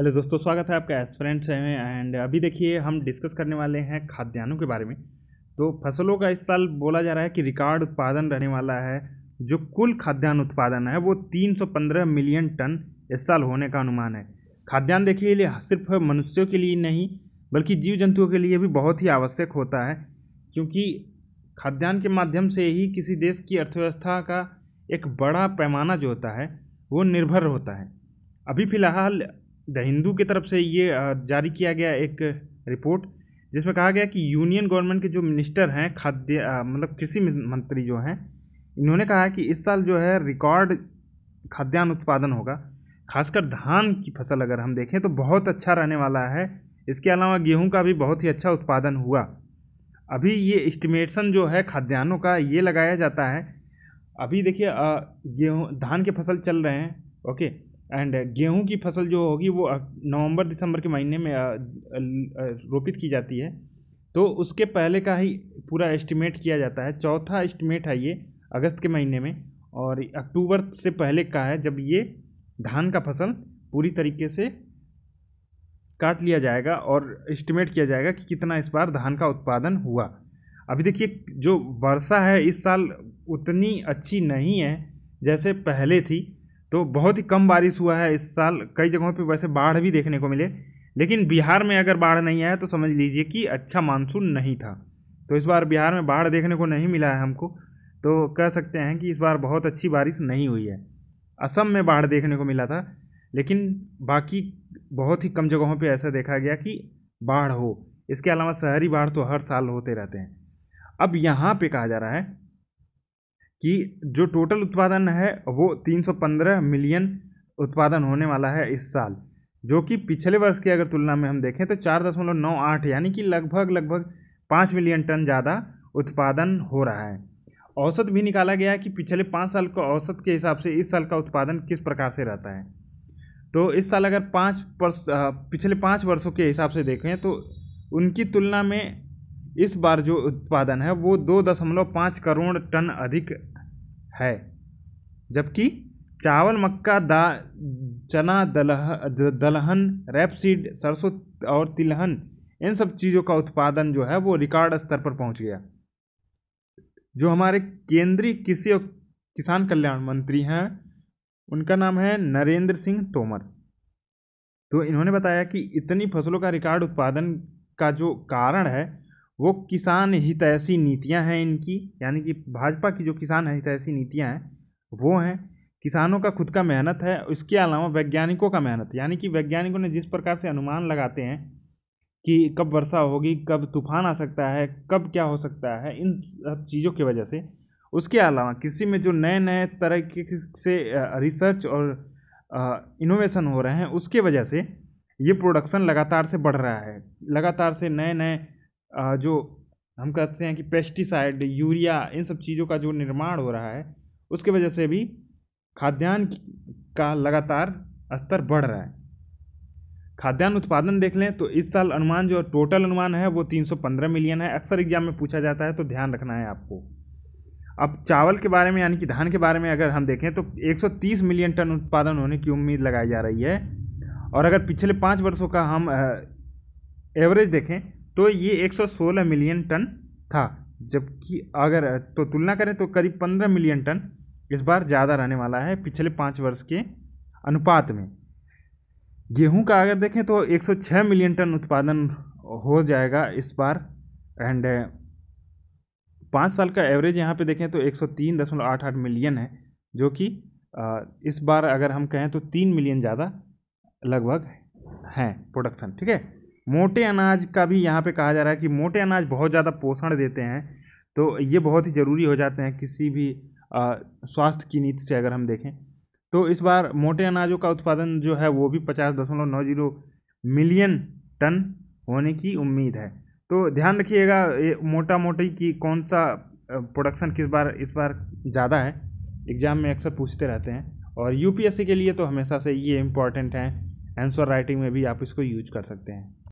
hello दोस्तों स्वागत है आपका फ्रेंड्स में एंड अभी देखिए हम डिस्कस करने वाले हैं खाद्यान्नों के बारे में तो फसलों का इस साल बोला जा रहा है कि रिकॉर्ड उत्पादन रहने वाला है जो कुल खाद्यान्न उत्पादन है वो 315 मिलियन टन इस साल होने का अनुमान है खाद्यान्न देखिए सिर्फ मनुष्यों के लिए नहीं बल्कि जीव जंतुओं के लिए भी बहुत ही आवश्यक होता है क्योंकि खाद्यान्न के माध्यम से ही किसी देश की अर्थव्यवस्था का एक बड़ा पैमाना जो होता है वो निर्भर होता है अभी फ़िलहाल द हिंदू की तरफ से ये जारी किया गया एक रिपोर्ट जिसमें कहा गया कि यूनियन गवर्नमेंट के जो मिनिस्टर हैं खाद्य मतलब कृषि मंत्री जो हैं इन्होंने कहा कि इस साल जो है रिकॉर्ड खाद्यान्न उत्पादन होगा खासकर धान की फसल अगर हम देखें तो बहुत अच्छा रहने वाला है इसके अलावा गेहूं का भी बहुत ही अच्छा उत्पादन हुआ अभी ये इस्टीमेशन जो है खाद्यान्नों का ये लगाया जाता है अभी देखिए गेहूँ धान के फसल चल रहे हैं ओके एंड uh, गेहूं की फसल जो होगी वो नवंबर दिसंबर के महीने में रोपित की जाती है तो उसके पहले का ही पूरा एस्टिमेट किया जाता है चौथा एस्टिमेट है ये अगस्त के महीने में और अक्टूबर से पहले का है जब ये धान का फसल पूरी तरीके से काट लिया जाएगा और एस्टिमेट किया जाएगा कि कितना इस बार धान का उत्पादन हुआ अभी देखिए जो वर्षा है इस साल उतनी अच्छी नहीं है जैसे पहले थी तो बहुत ही कम बारिश हुआ है इस साल कई जगहों पे वैसे बाढ़ भी देखने को मिले लेकिन बिहार में अगर बाढ़ नहीं आया तो समझ लीजिए कि अच्छा मानसून नहीं था तो इस बार बिहार में बाढ़ देखने को नहीं मिला है हमको तो कह सकते हैं कि इस बार बहुत अच्छी बारिश नहीं हुई है असम में बाढ़ देखने को मिला था लेकिन बाकी बहुत ही कम जगहों पर ऐसा देखा गया कि बाढ़ हो इसके अलावा शहरी बाढ़ तो हर साल होते रहते हैं अब यहाँ पे कहा जा रहा है कि जो टोटल उत्पादन है वो 315 मिलियन उत्पादन होने वाला है इस साल जो कि पिछले वर्ष की अगर तुलना में हम देखें तो चार दशमलव नौ आठ यानी कि लगभग लगभग पाँच मिलियन टन ज़्यादा उत्पादन हो रहा है औसत भी निकाला गया है कि पिछले पाँच साल का औसत के हिसाब से इस साल का उत्पादन किस प्रकार से रहता है तो इस साल अगर पाँच पिछले पाँच वर्षों के हिसाब से देखें तो उनकी तुलना में इस बार जो उत्पादन है वो दो दशमलव पाँच करोड़ टन अधिक है जबकि चावल मक्का दा चना दलह दलहन रेपसीड सरसों और तिलहन इन सब चीज़ों का उत्पादन जो है वो रिकॉर्ड स्तर पर पहुंच गया जो हमारे केंद्रीय कृषि और किसान कल्याण मंत्री हैं उनका नाम है नरेंद्र सिंह तोमर तो इन्होंने बताया कि इतनी फसलों का रिकॉर्ड उत्पादन का जो कारण है वो किसान हितैषी नीतियां हैं इनकी यानी कि भाजपा की जो किसान हितैषी नीतियां हैं वो हैं किसानों का खुद का मेहनत है इसके अलावा वैज्ञानिकों का मेहनत यानी कि वैज्ञानिकों ने जिस प्रकार से अनुमान लगाते हैं कि कब वर्षा होगी कब तूफान आ सकता है कब क्या हो सकता है इन सब चीज़ों की वजह से उसके अलावा कृषि में जो नए नए तरह से रिसर्च और इनोवेशन हो रहे हैं उसके वजह से ये प्रोडक्शन लगातार से बढ़ रहा है लगातार से नए नए जो हम कहते हैं कि पेस्टिसाइड यूरिया इन सब चीज़ों का जो निर्माण हो रहा है उसके वजह से भी खाद्यान्न का लगातार स्तर बढ़ रहा है खाद्यान्न उत्पादन देख लें तो इस साल अनुमान जो टोटल अनुमान है वो 315 मिलियन है अक्सर एग्जाम में पूछा जाता है तो ध्यान रखना है आपको अब चावल के बारे में यानी कि धान के बारे में अगर हम देखें तो 130 मिलियन टन उत्पादन होने की उम्मीद लगाई जा रही है और अगर पिछले पाँच वर्षों का हम एवरेज देखें तो ये 116 मिलियन टन था जबकि अगर तो तुलना करें तो करीब 15 मिलियन टन इस बार ज़्यादा रहने वाला है पिछले पाँच वर्ष के अनुपात में गेहूं का अगर देखें तो 106 मिलियन टन उत्पादन हो जाएगा इस बार एंड पाँच साल का एवरेज यहाँ पे देखें तो 103.88 मिलियन है जो कि इस बार अगर हम कहें तो तीन मिलियन ज़्यादा लगभग हैं प्रोडक्शन ठीक है मोटे अनाज का भी यहाँ पे कहा जा रहा है कि मोटे अनाज बहुत ज़्यादा पोषण देते हैं तो ये बहुत ही ज़रूरी हो जाते हैं किसी भी स्वास्थ्य की नीति से अगर हम देखें तो इस बार मोटे अनाजों का उत्पादन जो है वो भी पचास दशमलव नौ जीरो मिलियन टन होने की उम्मीद है तो ध्यान रखिएगा ये मोटा मोटी की कौन सा प्रोडक्शन किस बार इस बार ज़्यादा है एग्ज़ाम में अक्सर पूछते रहते हैं और यूपीएससी के लिए तो हमेशा से ये इम्पॉर्टेंट हैं आंसर राइटिंग में भी आप इसको यूज कर सकते हैं